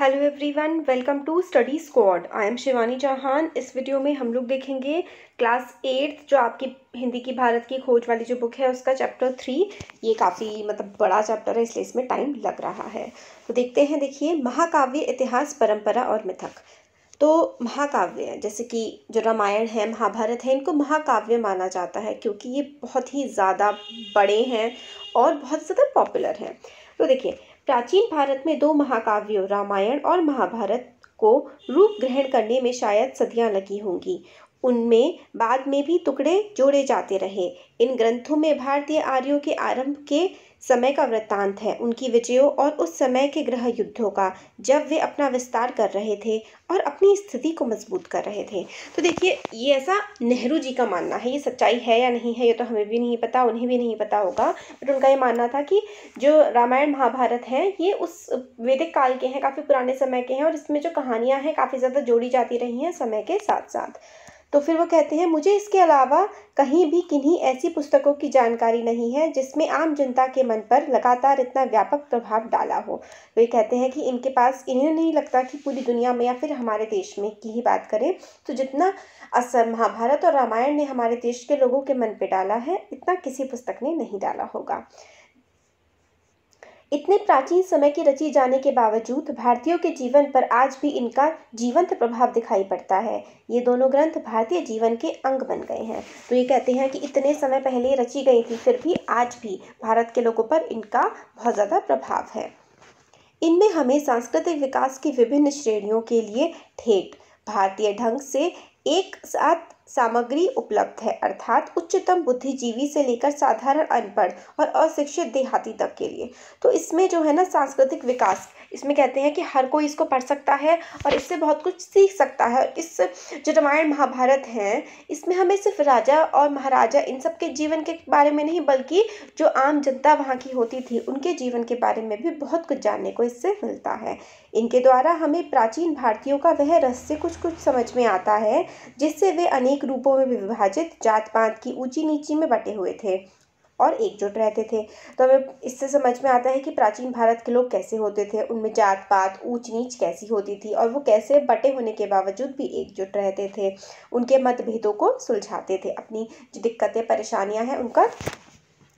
hello everyone welcome to study squad I am Shivani Chauhan इस video में हम लोग देखेंगे क्लास एट्थ जो आपकी हिंदी की भारत की खोज वाली जो बुक है उसका चैप्टर थ्री ये काफ़ी मतलब बड़ा चैप्टर है इसलिए इसमें टाइम लग रहा है तो देखते हैं देखिए महाकाव्य इतिहास परंपरा और मिथक तो महाकाव्य जैसे कि जो रामायण है महाभारत है इनको महाकाव्य माना जाता है क्योंकि ये बहुत ही ज़्यादा बड़े हैं और बहुत ज़्यादा पॉपुलर हैं तो देखिए प्राचीन भारत में दो महाकाव्यों रामायण और महाभारत को रूप ग्रहण करने में शायद सदियां लगी होंगी उनमें बाद में भी टुकड़े जोड़े जाते रहे इन ग्रंथों में भारतीय आर्यों के आरंभ के समय का वृत्तांत है उनकी विजयों और उस समय के ग्रह युद्धों का जब वे अपना विस्तार कर रहे थे और अपनी स्थिति को मजबूत कर रहे थे तो देखिए ये ऐसा नेहरू जी का मानना है ये सच्चाई है या नहीं है ये तो हमें भी नहीं पता उन्हें भी नहीं पता होगा बट उनका ये मानना था कि जो रामायण महाभारत है ये उस वैदिक काल के हैं काफ़ी पुराने समय के हैं और इसमें जो कहानियाँ हैं काफ़ी ज़्यादा जोड़ी जाती रही हैं समय के साथ साथ तो फिर वो कहते हैं मुझे इसके अलावा कहीं भी किन्हीं ऐसी पुस्तकों की जानकारी नहीं है जिसमें आम जनता के मन पर लगातार इतना व्यापक प्रभाव डाला हो वे तो कहते हैं कि इनके पास इन्हें नहीं लगता कि पूरी दुनिया में या फिर हमारे देश में की ही बात करें तो जितना असर महाभारत और रामायण ने हमारे देश के लोगों के मन पर डाला है इतना किसी पुस्तक ने नहीं डाला होगा इतने प्राचीन समय की रची जाने के बावजूद भारतीयों के जीवन पर आज भी इनका जीवंत प्रभाव दिखाई पड़ता है ये दोनों ग्रंथ भारतीय जीवन के अंग बन गए हैं तो ये कहते हैं कि इतने समय पहले रची गई थी फिर भी आज भी भारत के लोगों पर इनका बहुत ज़्यादा प्रभाव है इनमें हमें सांस्कृतिक विकास की विभिन्न श्रेणियों के लिए ठेठ भारतीय ढंग से एक साथ सामग्री उपलब्ध है अर्थात उच्चतम बुद्धिजीवी से लेकर साधारण अनपढ़ और अशिक्षित देहाती तक के लिए तो इसमें जो है ना सांस्कृतिक विकास इसमें कहते हैं कि हर कोई इसको पढ़ सकता है और इससे बहुत कुछ सीख सकता है इस जो रामायण महाभारत हैं इसमें हमें सिर्फ राजा और महाराजा इन सब के जीवन के बारे में नहीं बल्कि जो आम जनता वहाँ की होती थी उनके जीवन के बारे में भी बहुत कुछ जानने को इससे मिलता है इनके द्वारा हमें प्राचीन भारतीयों का वह रहस्य कुछ कुछ समझ में आता है जिससे वे अनेक अनेक रूपों में विभाजित जात पात की ऊंची नीची में बटे हुए थे और एकजुट रहते थे तो हमें इससे समझ में आता है कि प्राचीन भारत के लोग कैसे होते थे उनमें जात पात ऊंच नीच कैसी होती थी और वो कैसे बटे होने के बावजूद भी एकजुट रहते थे उनके मतभेदों को सुलझाते थे अपनी जो दिक्कतें परेशानियां हैं उनका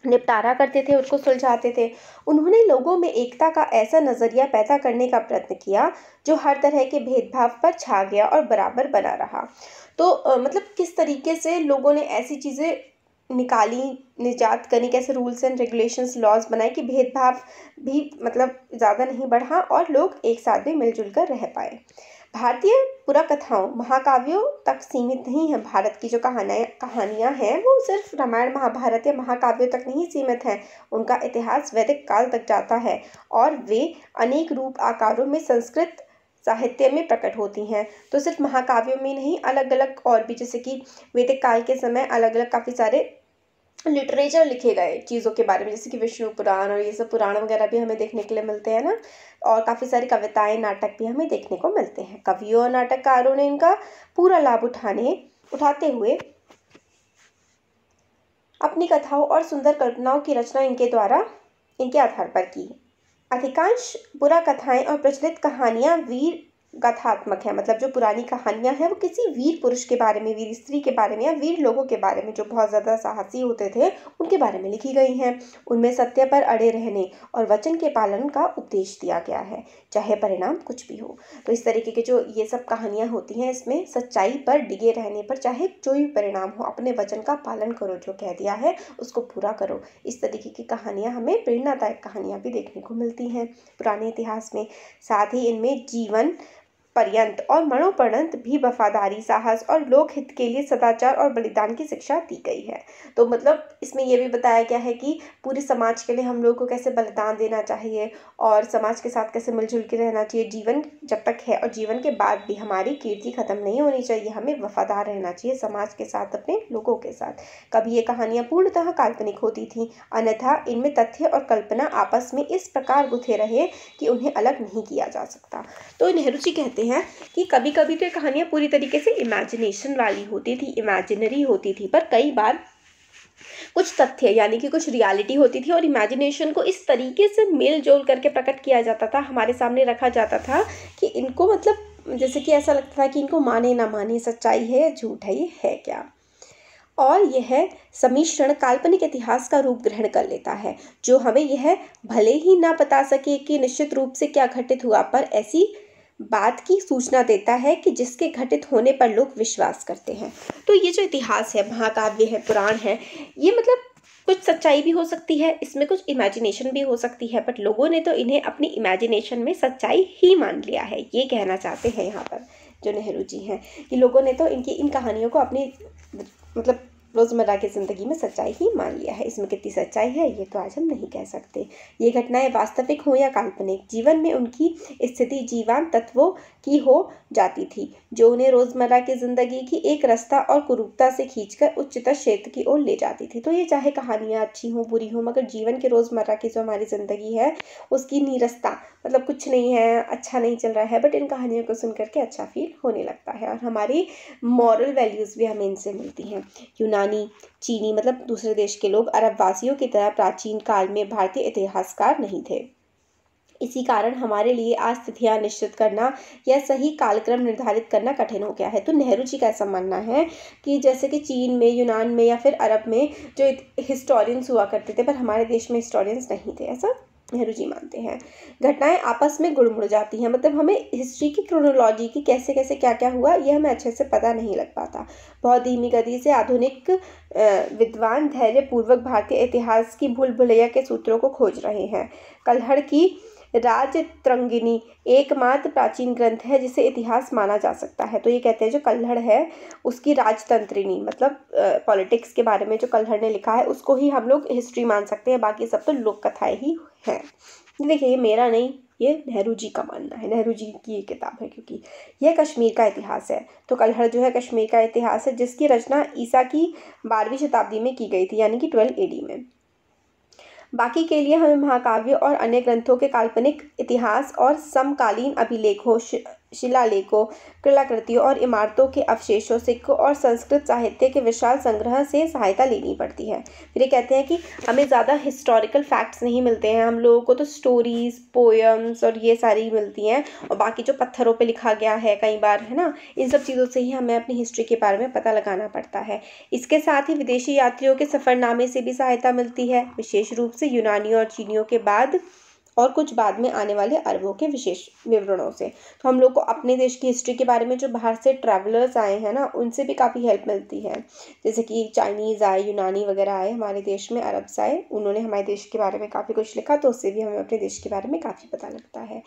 निपटारा करते थे उसको सुलझाते थे उन्होंने लोगों में एकता का ऐसा नज़रिया पैदा करने का प्रयत्न किया जो हर तरह के भेदभाव पर छा गया और बराबर बना रहा तो आ, मतलब किस तरीके से लोगों ने ऐसी चीज़ें निकाली निजात करने कैसे रूल्स एंड रेगुलेशंस लॉज बनाए कि भेदभाव भी मतलब ज़्यादा नहीं बढ़ा और लोग एक साथ में मिलजुल कर रह पाए भारतीय पुराकथाओं महाकाव्यों तक सीमित नहीं है भारत की जो कहानियाँ कहानियाँ हैं वो सिर्फ रामायण महाभारत या महाकाव्यों तक नहीं सीमित हैं उनका इतिहास वैदिक काल तक जाता है और वे अनेक रूप आकारों में संस्कृत साहित्य में प्रकट होती हैं तो सिर्फ महाकाव्यों में नहीं अलग अलग और भी जैसे कि वैदिक काल के समय अलग अलग काफ़ी सारे लिटरेचर लिखे गए चीज़ों के बारे में जैसे कि विष्णु पुराण और ये सब पुराण वगैरह भी हमें देखने के लिए मिलते हैं ना और काफ़ी सारी कविताएं नाटक भी हमें देखने को मिलते हैं कवियों और नाटककारों ने इनका पूरा लाभ उठाने उठाते हुए अपनी कथाओं और सुंदर कल्पनाओं की रचना इनके द्वारा इनके आधार पर की अधिकांश बुरा कथाएँ और प्रचलित कहानियाँ वीर कथात्मक है मतलब जो पुरानी कहानियां हैं वो किसी वीर पुरुष के बारे में वीर स्त्री के बारे में या वीर लोगों के बारे में जो बहुत ज़्यादा साहसी होते थे उनके बारे में लिखी गई हैं उनमें सत्य पर अड़े रहने और वचन के पालन का उपदेश दिया गया है चाहे परिणाम कुछ भी हो तो इस तरीके के जो ये सब कहानियाँ होती हैं इसमें सच्चाई पर डिगे रहने पर चाहे जो भी परिणाम हो अपने वचन का पालन करो जो कह दिया है उसको पूरा करो इस तरीके की कहानियाँ हमें प्रेरणादायक कहानियाँ भी देखने को मिलती हैं पुराने इतिहास में साथ ही इनमें जीवन पर्यंत और मणोपर्णंत भी वफादारी साहस और लोकहित के लिए सदाचार और बलिदान की शिक्षा दी गई है तो मतलब इसमें यह भी बताया गया है कि पूरे समाज के लिए हम लोगों को कैसे बलिदान देना चाहिए और समाज के साथ कैसे मिलजुल के रहना चाहिए जीवन जब तक है और जीवन के बाद भी हमारी कीर्ति ख़त्म नहीं होनी चाहिए हमें वफादार रहना चाहिए समाज के साथ अपने लोगों के साथ कभी ये कहानियाँ पूर्णतः काल्पनिक होती थी अन्यथा इनमें तथ्य और कल्पना आपस में इस प्रकार गुथे रहे कि उन्हें अलग नहीं किया जा सकता तो नेहरू जी कहते होते हैं कि कभी कभी तो ये कहानियाँ पूरी तरीके से इमेजिनेशन वाली होती थी इमेजिनरी होती थी पर कई बार कुछ तथ्य यानी कि कुछ रियलिटी होती थी और इमेजिनेशन को इस तरीके से मेल जोल करके प्रकट किया जाता था हमारे सामने रखा जाता था कि इनको मतलब जैसे कि ऐसा लगता था कि इनको माने ना माने सच्चाई है झूठ है ये है क्या और यह समिश्रण काल्पनिक इतिहास का रूप ग्रहण कर लेता है जो हमें यह भले ही ना बता सके कि निश्चित रूप से क्या घटित हुआ पर ऐसी बात की सूचना देता है कि जिसके घटित होने पर लोग विश्वास करते हैं तो ये जो इतिहास है महाकाव्य है पुराण है ये मतलब कुछ सच्चाई भी हो सकती है इसमें कुछ इमेजिनेशन भी हो सकती है बट लोगों ने तो इन्हें अपनी इमेजिनेशन में सच्चाई ही मान लिया है ये कहना चाहते हैं यहाँ पर जो नेहरू जी हैं कि लोगों ने तो इनकी इन कहानियों को अपनी मतलब रोज़मर्रा की ज़िंदगी में सच्चाई ही मान लिया है इसमें कितनी सच्चाई है ये तो आज हम नहीं कह सकते ये घटनाएं वास्तविक हों या काल्पनिक जीवन में उनकी स्थिति जीवान तत्वों की हो जाती थी जो उन्हें रोज़मर्रा की ज़िंदगी की एक रास्ता और कुरूपता से खींचकर उच्चतर क्षेत्र की ओर ले जाती थी तो ये चाहे कहानियाँ अच्छी हों बुरी हों मगर जीवन के रोज़मर्रा की जो हमारी ज़िंदगी है उसकी नीरसता मतलब कुछ नहीं है अच्छा नहीं चल रहा है बट इन कहानियों को सुन करके अच्छा फील होने लगता है और हमारी मॉरल वैल्यूज़ भी हमें इनसे मिलती हैं यूनानी चीनी मतलब दूसरे देश के लोग अरब वासियों की तरह प्राचीन काल में भारतीय इतिहासकार नहीं थे इसी कारण हमारे लिए आज तिथियां निश्चित करना या सही कालक्रम निर्धारित करना कठिन हो गया है तो नेहरू जी का ऐसा मानना है कि जैसे कि चीन में यूनान में या फिर अरब में जो हिस्टोरियंस हुआ करते थे पर हमारे देश में हिस्टोरियंस नहीं थे ऐसा नेहरू जी मानते हैं घटनाएं आपस में गुड़मुड़ जाती हैं मतलब हमें हिस्ट्री की क्रोनोलॉजी की कैसे कैसे क्या क्या हुआ यह हमें अच्छे से पता नहीं लग पाता बहुत धीमी गति से आधुनिक विद्वान धैर्यपूर्वक भारतीय इतिहास की भूल भुलैया के सूत्रों को खोज रहे हैं कलहड़ की राजत्रंगिनी एकमात्र प्राचीन ग्रंथ है जिसे इतिहास माना जा सकता है तो ये कहते हैं जो कल्हड़ है उसकी राजतंत्रिनी मतलब पॉलिटिक्स के बारे में जो कल्हड़ ने लिखा है उसको ही हम लोग हिस्ट्री मान सकते हैं बाकी सब तो लोक कथाएँ ही हैं देखिए ये मेरा नहीं ये नेहरू जी का मानना है नेहरू जी की ये किताब है क्योंकि यह कश्मीर का इतिहास है तो कलहड़ जो है कश्मीर का इतिहास है जिसकी रचना ईसा की बारहवीं शताब्दी में की गई थी यानी कि ट्वेल्व एडी में बाकी के लिए हमें महाकाव्य और अन्य ग्रंथों के काल्पनिक इतिहास और समकालीन अभिलेखों शिलालेखों कलाकृतियों और इमारतों के अवशेषों सिक्कों और संस्कृत साहित्य के विशाल संग्रह से सहायता लेनी पड़ती है फिर ये कहते हैं कि हमें ज़्यादा हिस्टोरिकल फैक्ट्स नहीं मिलते हैं हम लोगों को तो स्टोरीज़ पोएम्स और ये सारी मिलती हैं और बाकी जो पत्थरों पर लिखा गया है कई बार है ना इन सब चीज़ों से ही हमें अपनी हिस्ट्री के बारे में पता लगाना पड़ता है इसके साथ ही विदेशी यात्रियों के सफ़रनामे से भी सहायता मिलती है विशेष रूप से यूनानियों और चीनियों के बाद और कुछ बाद में आने वाले अरबों के विशेष विवरणों से तो हम लोग को अपने देश की हिस्ट्री के बारे में जो बाहर से ट्रैवलर्स आए हैं ना उनसे भी काफ़ी हेल्प मिलती है जैसे कि चाइनीज़ आए यूनानी वगैरह आए हमारे देश में अरब आए उन्होंने हमारे देश के बारे में काफ़ी कुछ लिखा तो उससे भी हमें अपने देश के बारे में काफ़ी पता लगता है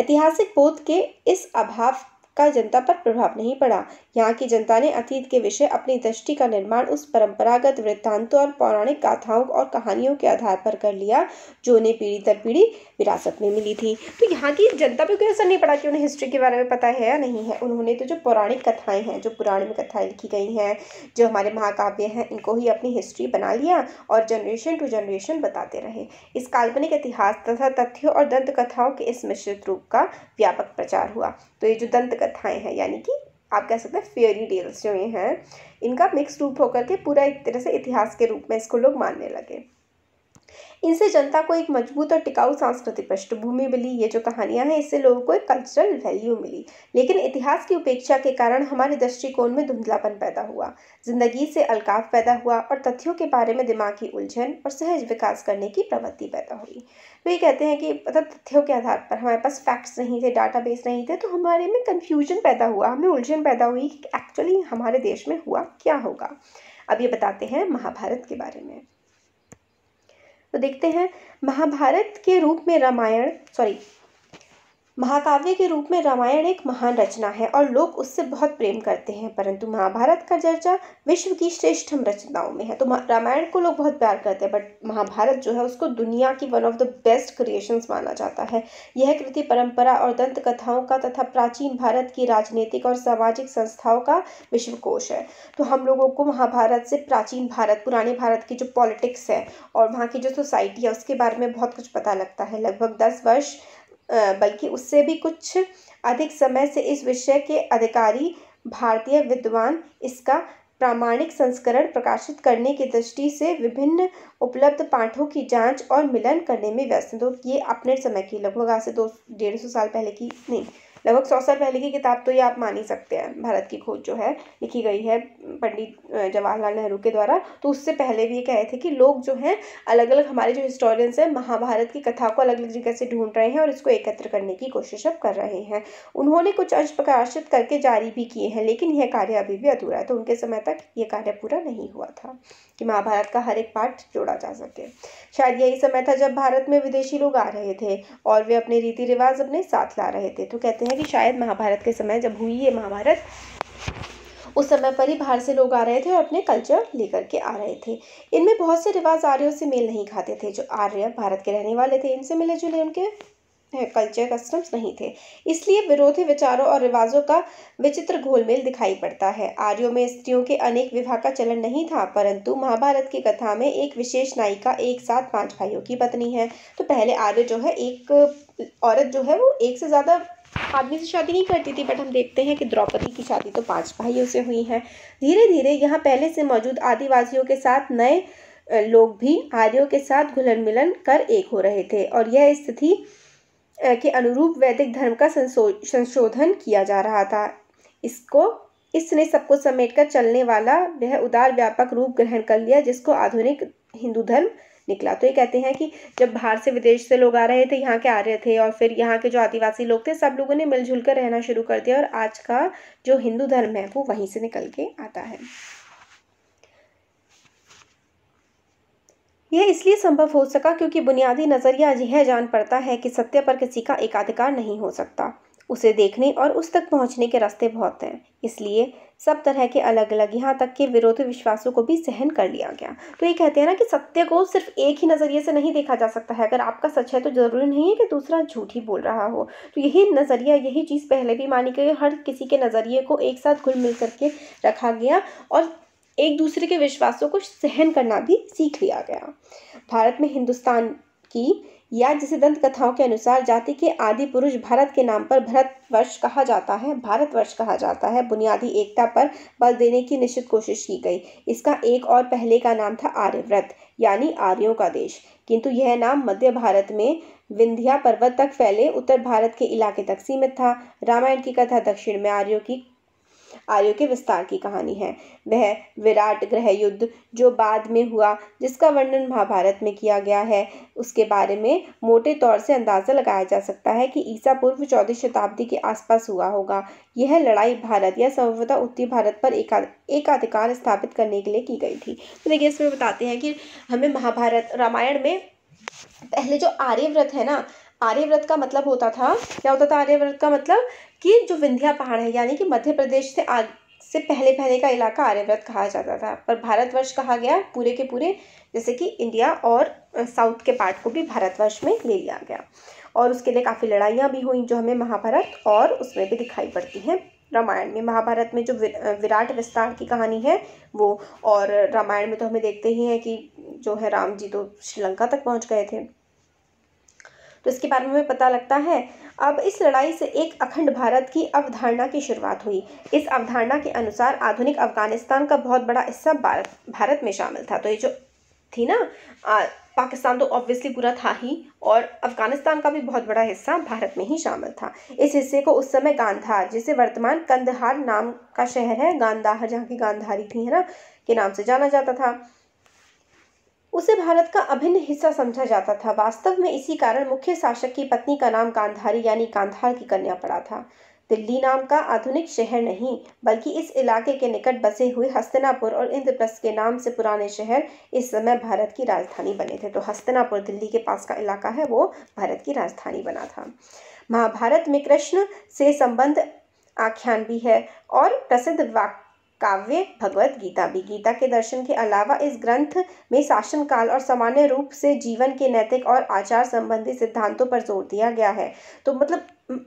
ऐतिहासिक बोध के इस अभाव का जनता पर प्रभाव नहीं पड़ा यहाँ की जनता ने अतीत के विषय अपनी दृष्टि का निर्माण उस परंपरागत वृत्तांतों और पौराणिक गाथाओं और कहानियों के आधार पर कर लिया जो उन्हें पीढ़ी दर पीढ़ी विरासत में मिली थी तो यहाँ की जनता पर कोई असर नहीं पड़ा कि उन्हें हिस्ट्री के बारे में पता है या नहीं है उन्होंने तो जो पौराणिक कथाएँ हैं जो पुराण में कथाएँ लिखी गई हैं जो हमारे महाकाव्य हैं इनको ही अपनी हिस्ट्री बना लिया और जनरेशन टू जनरेशन बताते रहे इस काल्पनिक इतिहास तथा तथ्यों और दंत कथाओं के इस मिश्रित रूप का व्यापक प्रचार हुआ तो ये जो दंत कथाएँ हैं यानी कि आप कह सकते हैं फेयरी टेल्स जो ये हैं इनका मिक्स रूप होकर के पूरा एक तरह से इतिहास के रूप में इसको लोग मानने लगे इनसे जनता को एक मजबूत और टिकाऊ सांस्कृतिक पृष्ठभूमि मिली ये जो कहानियाँ हैं इससे लोगों को एक कल्चरल वैल्यू मिली लेकिन इतिहास की उपेक्षा के कारण हमारे दृष्टिकोण में धुंधलापन पैदा हुआ जिंदगी से अलकाव पैदा हुआ और तथ्यों के बारे में दिमाग की उलझन और सहज विकास करने की प्रवृत्ति पैदा हुई तो ये कहते हैं कि मतलब तथ्यों के आधार पर हमारे पास फैक्ट्स नहीं थे बेस नहीं थे तो हमारे में कन्फ्यूजन पैदा हुआ हमें उलझन पैदा हुई कि एक्चुअली हमारे देश में हुआ क्या होगा अब ये बताते हैं महाभारत के बारे में तो देखते हैं महाभारत के रूप में रामायण सॉरी महाकाव्य के रूप में रामायण एक महान रचना है और लोग उससे बहुत प्रेम करते हैं परंतु महाभारत का चर्चा विश्व की श्रेष्ठम रचनाओं में है तो रामायण को लोग बहुत प्यार करते हैं बट महाभारत जो है उसको दुनिया की one of the best creations माना जाता है यह कृति परंपरा और दंत कथाओं का तथा प्राचीन भारत की राजनीतिक और सामाजिक संस्थाओं का विश्वकोश है तो हम लोगों को महाभारत से प्राचीन भारत पुराने भारत की जो पॉलिटिक्स है और वहाँ की जो सोसाइटी है उसके बारे में बहुत कुछ पता लगता है लगभग दस वर्ष बल्कि उससे भी कुछ अधिक समय से इस विषय के अधिकारी भारतीय विद्वान इसका प्रामाणिक संस्करण प्रकाशित करने की दृष्टि से विभिन्न उपलब्ध पाठों की जांच और मिलन करने में व्यस्त तो ये अपने समय की लगभग आज से दो डेढ़ सौ साल पहले की नहीं लगभग सौ साल पहले की किताब तो ये आप मान ही सकते हैं भारत की खोज जो है लिखी गई है पंडित जवाहरलाल नेहरू के द्वारा तो उससे पहले भी ये कहे थे कि लोग जो हैं अलग अलग हमारे जो हिस्टोरियंस हैं महाभारत की कथा को अलग अलग जगह से ढूंढ रहे हैं और इसको एकत्र करने की कोशिश अब कर रहे हैं उन्होंने कुछ अंश प्रकाशित करके जारी भी किए हैं लेकिन यह कार्य अभी भी अधूरा है तो उनके समय तक ये कार्य पूरा नहीं हुआ था कि महाभारत का हर एक पार्ट जोड़ा जा सके शायद यही समय था जब भारत में विदेशी लोग आ रहे थे और वे अपने रीति रिवाज अपने साथ ला रहे थे तो कहते हैं कि शायद महाभारत के समय जब हुई ये महाभारत उस समय पर ही बाहर से लोग आ रहे थे और अपने कल्चर लेकर के आ रहे थे इनमें बहुत से रिवाज आर्यों से मेल नहीं खाते थे जो आर्य भारत के रहने वाले थे इनसे मिले जुले उनके कल्चर कस्टम्स नहीं थे इसलिए विरोधी विचारों और रिवाजों का विचित्र घोलमेल दिखाई पड़ता है आर्यों में स्त्रियों के अनेक विवाह का चलन नहीं था परंतु महाभारत की कथा में एक विशेष नायिका एक साथ पांच भाइयों की पत्नी है तो पहले आर्य जो है एक औरत जो है वो एक से ज़्यादा आदमी से शादी नहीं करती थी बट हम देखते हैं कि द्रौपदी की शादी तो पाँच भाइयों से हुई है धीरे धीरे यहाँ पहले से मौजूद आदिवासियों के साथ नए लोग भी आर्यों के साथ घुलन मिलन कर एक हो रहे थे और यह स्थिति के अनुरूप वैदिक धर्म का संशोधन किया जा रहा था इसको इसने सबको समेट कर चलने वाला वह उदार व्यापक रूप ग्रहण कर लिया जिसको आधुनिक हिंदू धर्म निकला तो ये कहते हैं कि जब बाहर से विदेश से लोग आ रहे थे यहाँ के आ रहे थे और फिर यहाँ के जो आदिवासी लोग थे सब लोगों ने मिलजुल कर रहना शुरू कर दिया और आज का जो हिंदू धर्म है वो वहीं से निकल के आता है यह इसलिए संभव हो सका क्योंकि बुनियादी नज़रिया यह जान पड़ता है कि सत्य पर किसी का एकाधिकार नहीं हो सकता उसे देखने और उस तक पहुंचने के रास्ते बहुत हैं इसलिए सब तरह के अलग अलग यहाँ तक के विरोधी विश्वासों को भी सहन कर लिया गया तो ये कहते हैं ना कि सत्य को सिर्फ एक ही नज़रिए से नहीं देखा जा सकता है अगर आपका सच है तो ज़रूरी नहीं है कि दूसरा झूठ ही बोल रहा हो तो यही नज़रिया यही चीज़ पहले भी मानी गई हर किसी के नज़रिए को एक साथ घुल मिल करके रखा गया और एक दूसरे के विश्वासों को सहन करना भी सीख लिया गया भारत में हिंदुस्तान की या जिसे दंत कथाओं के अनुसार जाति के आदि पुरुष भारत के नाम पर वर्ष कहा जाता है भारतवर्ष कहा जाता है बुनियादी एकता पर बल देने की निश्चित कोशिश की गई इसका एक और पहले का नाम था आर्यव्रत यानी आर्यों का देश किंतु यह नाम मध्य भारत में विंध्या पर्वत तक फैले उत्तर भारत के इलाके तक सीमित था रामायण की कथा दक्षिण में आर्यों की आर्यों के विस्तार की कहानी है वह विराट ग्रह युद्ध जो बाद में हुआ जिसका वर्णन महाभारत में किया गया है उसके बारे में मोटे तौर से अंदाज़ा लगाया जा सकता है कि ईसा पूर्व चौदह शताब्दी के आसपास हुआ होगा यह लड़ाई भारत या संभवतः उत्तरी भारत पर एकाधिकार स्थापित करने के लिए की गई थी तो देखिए इसमें बताते हैं कि हमें महाभारत रामायण में पहले जो आर्यव्रत है ना आर्यव्रत का मतलब होता था क्या होता था आर्यव्रत का मतलब कि जो विंध्या पहाड़ है यानी कि मध्य प्रदेश से आग से पहले पहले का इलाका आर्यव्रत कहा जाता था पर भारतवर्ष कहा गया पूरे के पूरे जैसे कि इंडिया और साउथ के पार्ट को भी भारतवर्ष में ले लिया गया और उसके लिए काफ़ी लड़ाइयाँ भी हुई जो हमें महाभारत और उसमें भी दिखाई पड़ती हैं रामायण में महाभारत में जो विराट विस्तार की कहानी है वो और रामायण में तो हमें देखते ही हैं कि जो है राम जी तो श्रीलंका तक पहुंच गए थे तो इसके बारे में पता लगता है अब इस लड़ाई से एक अखंड भारत की अवधारणा की शुरुआत हुई इस अवधारणा के अनुसार आधुनिक अफगानिस्तान का बहुत बड़ा हिस्सा भारत में शामिल था तो ये जो थी ना आ, पाकिस्तान तो ऑब्वियसली पूरा था ही और अफगानिस्तान का भी बहुत बड़ा हिस्सा भारत में ही शामिल था इस हिस्से को उस समय गांधार जिसे वर्तमान कंदहार नाम का शहर है गांधार जहाँ की गांधारी थी है ना के नाम से जाना जाता था उसे भारत का अभिन्न हिस्सा समझा जाता था वास्तव में इसी कारण मुख्य शासक की पत्नी का नाम कांधारी यानी कांधार की कन्या पड़ा था दिल्ली नाम का आधुनिक शहर नहीं बल्कि इस इलाके के निकट बसे हुए हस्तनापुर और इंद्रप्रस्थ के नाम से पुराने शहर इस समय भारत की राजधानी बने थे तो हस्तनापुर दिल्ली के पास का इलाका है वो भारत की राजधानी बना था महाभारत में कृष्ण से संबंध आख्यान भी है और प्रसिद्ध वाक काव्य भगवत गीता भी गीता के दर्शन के अलावा इस ग्रंथ में शासन काल और सामान्य रूप से जीवन के नैतिक और आचार संबंधी सिद्धांतों पर जोर दिया गया है तो मतलब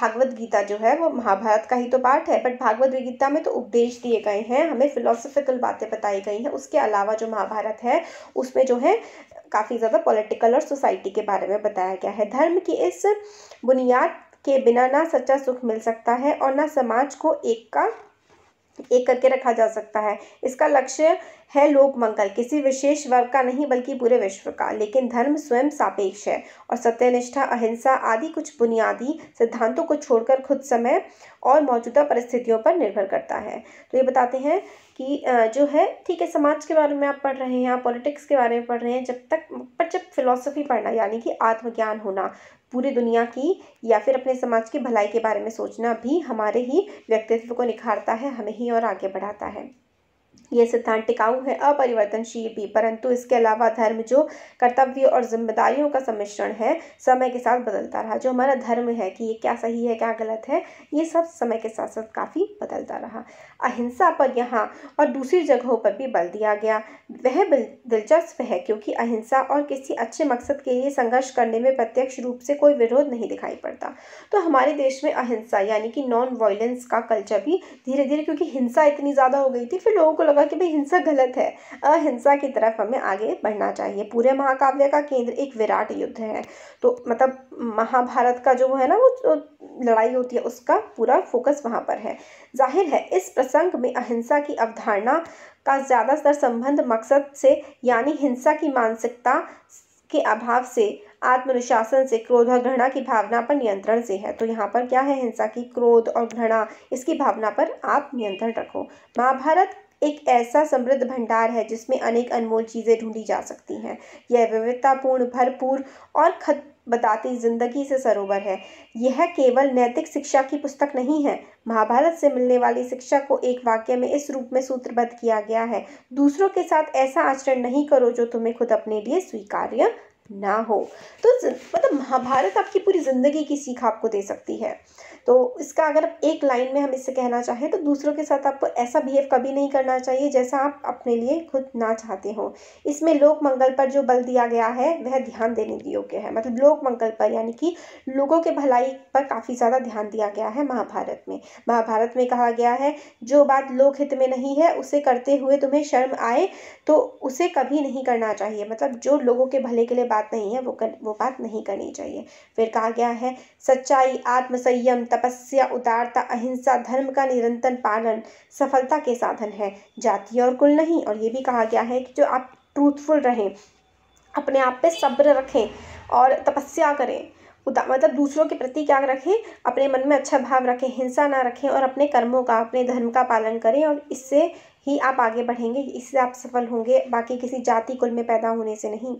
भागवत गीता जो है वो महाभारत का ही तो पार्ट है बट भागवत गीता में तो उपदेश दिए गए हैं हमें फिलोसफिकल बातें बताई गई हैं उसके अलावा जो महाभारत है उसमें जो है काफ़ी ज़्यादा पॉलिटिकल और सोसाइटी के बारे में बताया गया है धर्म की इस बुनियाद के बिना ना सच्चा सुख मिल सकता है और ना समाज को एक का एक करके रखा जा सकता है इसका लक्ष्य है लोक मंगल किसी विशेष वर्ग का नहीं बल्कि पूरे विश्व का लेकिन धर्म स्वयं सापेक्ष है और सत्यनिष्ठा अहिंसा आदि कुछ बुनियादी सिद्धांतों को छोड़कर खुद समय और मौजूदा परिस्थितियों पर निर्भर करता है तो ये बताते हैं कि जो है ठीक है समाज के बारे में आप पढ़ रहे हैं आप पॉलिटिक्स के बारे में पढ़ रहे हैं जब तक पर जब फिलोसफी पढ़ना यानी कि आत्मज्ञान होना पूरे दुनिया की या फिर अपने समाज की भलाई के बारे में सोचना भी हमारे ही व्यक्तित्व को निखारता है हमें ही और आगे बढ़ाता है ये सिद्धांत टिकाऊ है अपरिवर्तनशील भी परंतु इसके अलावा धर्म जो कर्तव्य और जिम्मेदारियों का सम्मिश्रण है समय के साथ बदलता रहा जो हमारा धर्म है कि ये क्या सही है क्या गलत है ये सब समय के साथ साथ काफ़ी बदलता रहा अहिंसा पर यहाँ और दूसरी जगहों पर भी बल दिया गया वह दिलचस्प है क्योंकि अहिंसा और किसी अच्छे मकसद के लिए संघर्ष करने में प्रत्यक्ष रूप से कोई विरोध नहीं दिखाई पड़ता तो हमारे देश में अहिंसा यानी कि नॉन वायलेंस का कल्चर भी धीरे धीरे क्योंकि हिंसा इतनी ज़्यादा हो गई थी फिर लोगों को लगा होगा कि भाई हिंसा गलत है अहिंसा की तरफ हमें आगे बढ़ना चाहिए पूरे महाकाव्य का केंद्र एक विराट युद्ध है तो मतलब महाभारत का जो है ना वो लड़ाई होती है उसका पूरा फोकस वहाँ पर है जाहिर है इस प्रसंग में अहिंसा की अवधारणा का ज़्यादातर संबंध मकसद से यानी हिंसा की मानसिकता के अभाव से आत्मनुशासन से क्रोध और घृणा की भावना पर नियंत्रण से है तो यहाँ पर क्या है हिंसा की क्रोध और घृणा इसकी भावना पर आप नियंत्रण रखो महाभारत एक ऐसा समृद्ध भंडार है जिसमें अनेक अनमोल चीज़ें ढूंढी जा सकती हैं यह विविधतापूर्ण भरपूर और खत बताती जिंदगी से सरोवर है यह केवल नैतिक शिक्षा की पुस्तक नहीं है महाभारत से मिलने वाली शिक्षा को एक वाक्य में इस रूप में सूत्रबद्ध किया गया है दूसरों के साथ ऐसा आचरण नहीं करो जो तुम्हें खुद अपने लिए स्वीकार्य ना हो तो मतलब महाभारत आपकी पूरी ज़िंदगी की सीख आपको दे सकती है तो इसका अगर आप एक लाइन में हम इससे कहना चाहें तो दूसरों के साथ आपको ऐसा बिहेव कभी नहीं करना चाहिए जैसा आप अपने लिए खुद ना चाहते हो इसमें लोक मंगल पर जो बल दिया गया है वह ध्यान देने योग्य है मतलब लोक मंगल पर यानी कि लोगों के भलाई पर काफ़ी ज़्यादा ध्यान दिया गया है महाभारत में महाभारत में कहा गया है जो बात लोक हित में नहीं है उसे करते हुए तुम्हें शर्म आए तो उसे कभी नहीं करना चाहिए मतलब जो लोगों के भले के लिए बात बात नहीं है वो कर वो बात नहीं करनी चाहिए फिर कहा गया है सच्चाई आत्मसंयम तपस्या उदारता अहिंसा धर्म का निरंतर पालन सफलता के साधन है जाति और कुल नहीं और ये भी कहा गया है कि जो आप ट्रूथफुल रहें अपने आप पे सब्र रखें और तपस्या करें उदा मतलब दूसरों के प्रति क्या रखें अपने मन में अच्छा भाव रखें हिंसा ना रखें और अपने कर्मों का अपने धर्म का पालन करें और इससे ही आप आगे बढ़ेंगे इससे आप सफल होंगे बाकी किसी जाति कुल में पैदा होने से नहीं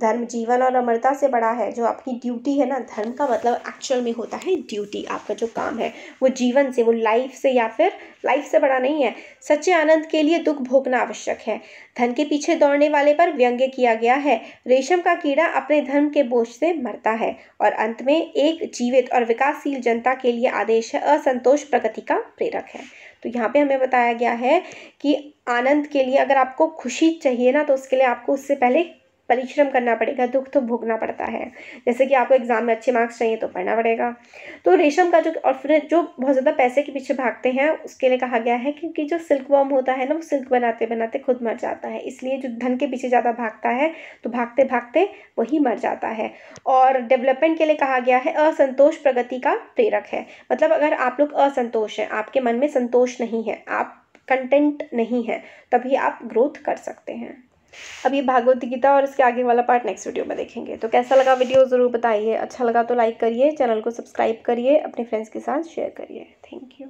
धर्म जीवन और अमरता से बड़ा है जो आपकी ड्यूटी है ना धर्म का मतलब एक्चुअल में होता है ड्यूटी आपका जो काम है वो जीवन से वो लाइफ से या फिर लाइफ से बड़ा नहीं है सच्चे आनंद के लिए दुख भोगना आवश्यक है धन के पीछे दौड़ने वाले पर व्यंग्य किया गया है रेशम का कीड़ा अपने धर्म के बोझ से मरता है और अंत में एक जीवित और विकासशील जनता के लिए आदेश है असंतोष प्रगति का प्रेरक है तो यहाँ पे हमें बताया गया है कि आनंद के लिए अगर आपको खुशी चाहिए ना तो उसके लिए आपको उससे पहले परिश्रम करना पड़ेगा दुख तो भोगना पड़ता है जैसे कि आपको एग्ज़ाम में अच्छे मार्क्स चाहिए तो पढ़ना पड़ेगा तो रेशम का जो और फिर जो बहुत ज़्यादा पैसे के पीछे भागते हैं उसके लिए कहा गया है क्योंकि जो सिल्क वॉम होता है ना वो सिल्क बनाते बनाते खुद मर जाता है इसलिए जो धन के पीछे ज़्यादा भागता है तो भागते भागते वही मर जाता है और डेवलपमेंट के लिए कहा गया है असंतोष प्रगति का प्रेरक है मतलब अगर आप लोग असंतोष हैं आपके मन में संतोष नहीं है आप कंटेंट नहीं है तभी आप ग्रोथ कर सकते हैं अब ये भागवत गीता और इसके आगे वाला पार्ट नेक्स्ट वीडियो में देखेंगे तो कैसा लगा वीडियो ज़रूर बताइए अच्छा लगा तो लाइक करिए चैनल को सब्सक्राइब करिए अपने फ्रेंड्स के साथ शेयर करिए थैंक यू